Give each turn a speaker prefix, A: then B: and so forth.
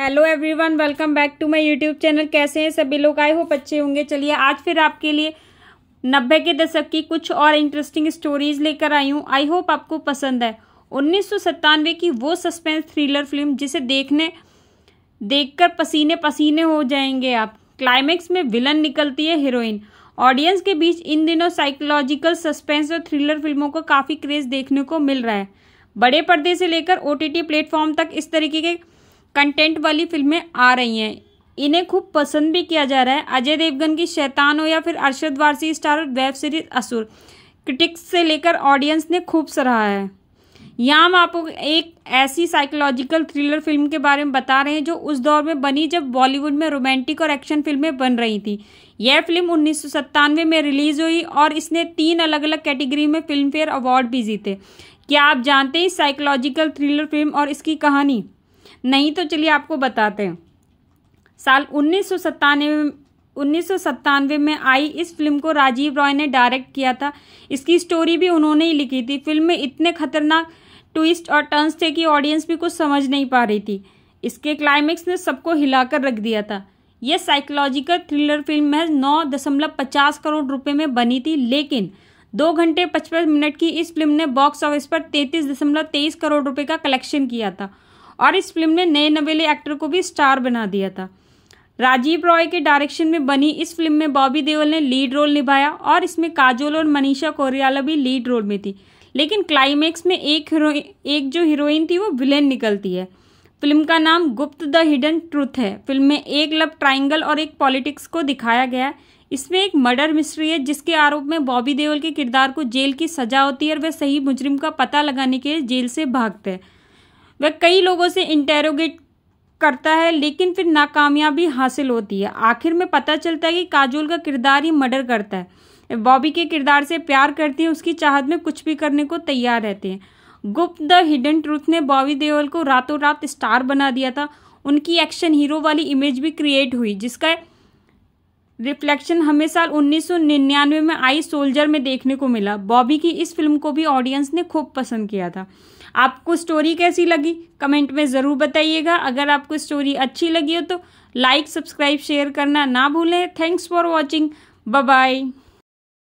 A: hello everyone welcome back to my YouTube channel कैसे हैं सभी लोग आए हो बच्चे होंगे चलिए आज फिर आपके लिए नब्बे के दशक की कुछ और इंटरेस्टिंग स्टोरीज लेकर आई हूँ आई होप आपको पसंद है उन्नीस की वो सस्पेंस थ्रिलर फिल्म जिसे देखने देखकर पसीने पसीने हो जाएंगे आप क्लाइमैक्स में विलन निकलती है हीरोइन ऑडियंस के बीच इन दिनों साइकोलॉजिकल सस्पेंस और थ्रिलर फिल्मों का काफ़ी क्रेज देखने को मिल रहा है बड़े पर्दे से लेकर ओ टी प्लेटफॉर्म तक इस तरीके के कंटेंट वाली फिल्में आ रही हैं इन्हें खूब पसंद भी किया जा रहा है अजय देवगन की शैतान हो या फिर Arshad Warsi star web series Asur critics से लेकर ऑडियंस ने खूब सराहा है यहाँ हम आपको एक ऐसी साइकोलॉजिकल थ्रिलर फिल्म के बारे में बता रहे हैं जो उस दौर में बनी जब बॉलीवुड में रोमांटिक और एक्शन फिल्में बन रही थी यह फिल्म उन्नीस में रिलीज हुई और इसने तीन अलग अलग कैटेगरी में फिल्म फेयर अवार्ड भी जीते क्या आप जानते हैं साइकोलॉजिकल थ्रिलर फिल्म और इसकी कहानी नहीं तो चलिए आपको बताते हैं साल उन्नीस सौ में आई इस फिल्म को राजीव रॉय ने डायरेक्ट किया था इसकी स्टोरी भी उन्होंने ही लिखी थी फिल्म में इतने खतरनाक ट्विस्ट और टर्न्स थे कि ऑडियंस भी कुछ समझ नहीं पा रही थी इसके क्लाइमेक्स ने सबको हिलाकर रख दिया था यह साइकोलॉजिकल थ्रिलर फिल्म महज नौ दशमलव पचास करोड़ रुपए में बनी थी लेकिन दो घंटे पचपन मिनट की इस फिल्म ने बॉक्स ऑफिस पर तैंतीस दशमलव तेईस करोड़ रुपए का कलेक्शन किया था और इस फिल्म ने नए नवेले एक्टर को भी स्टार बना दिया था राजीव रॉय के डायरेक्शन में बनी इस फिल्म में बॉबी देओल ने लीड रोल निभाया और इसमें काजोल और मनीषा कोरियाला भी लीड रोल में थी लेकिन क्लाइमैक्स में एक हीरो एक जो हीरोइन थी वो विलेन निकलती है फिल्म का नाम गुप्त द हिडन ट्रूथ है फिल्म में एक लव ट्राइंगल और एक पॉलिटिक्स को दिखाया गया है इसमें एक मर्डर मिस्ट्री है जिसके आरोप में बॉबी देओल के किरदार को जेल की सजा होती है और वह सही मुजरिम का पता लगाने के लिए जेल से भागते हैं वह कई लोगों से इंटेरोगेट करता है लेकिन फिर नाकामयाबी हासिल होती है आखिर में पता चलता है कि काजोल का किरदार ही मर्डर करता है बॉबी के किरदार से प्यार करती है उसकी चाहत में कुछ भी करने को तैयार रहते हैं गुप्त द हिडन ट्रूथ ने बॉबी देओल को रातों रात स्टार बना दिया था उनकी एक्शन हीरो वाली इमेज भी क्रिएट हुई जिसका रिफ्लेक्शन हमें साल 1999 में आई सोल्जर में देखने को मिला बॉबी की इस फिल्म को भी ऑडियंस ने खूब पसंद किया था आपको स्टोरी कैसी लगी कमेंट में ज़रूर बताइएगा अगर आपको स्टोरी अच्छी लगी हो तो लाइक सब्सक्राइब शेयर करना ना भूलें थैंक्स फॉर वॉचिंग बाय